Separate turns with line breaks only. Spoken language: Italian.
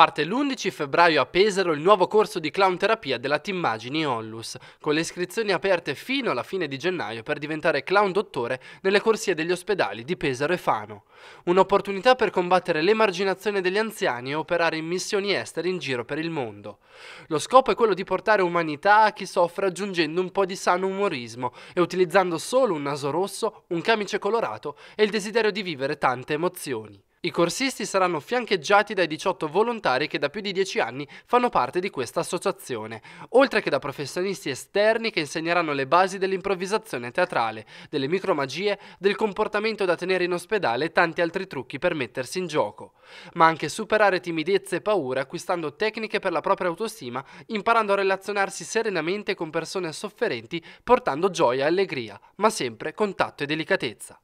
Parte l'11 febbraio a Pesaro il nuovo corso di clown terapia della Timmagini Onlus, con le iscrizioni aperte fino alla fine di gennaio per diventare clown dottore nelle corsie degli ospedali di Pesaro e Fano. Un'opportunità per combattere l'emarginazione degli anziani e operare in missioni estere in giro per il mondo. Lo scopo è quello di portare umanità a chi soffre aggiungendo un po' di sano umorismo e utilizzando solo un naso rosso, un camice colorato e il desiderio di vivere tante emozioni. I corsisti saranno fiancheggiati dai 18 volontari che da più di 10 anni fanno parte di questa associazione, oltre che da professionisti esterni che insegneranno le basi dell'improvvisazione teatrale, delle micromagie, del comportamento da tenere in ospedale e tanti altri trucchi per mettersi in gioco, ma anche superare timidezze e paure acquistando tecniche per la propria autostima, imparando a relazionarsi serenamente con persone sofferenti, portando gioia e allegria, ma sempre con tatto e delicatezza.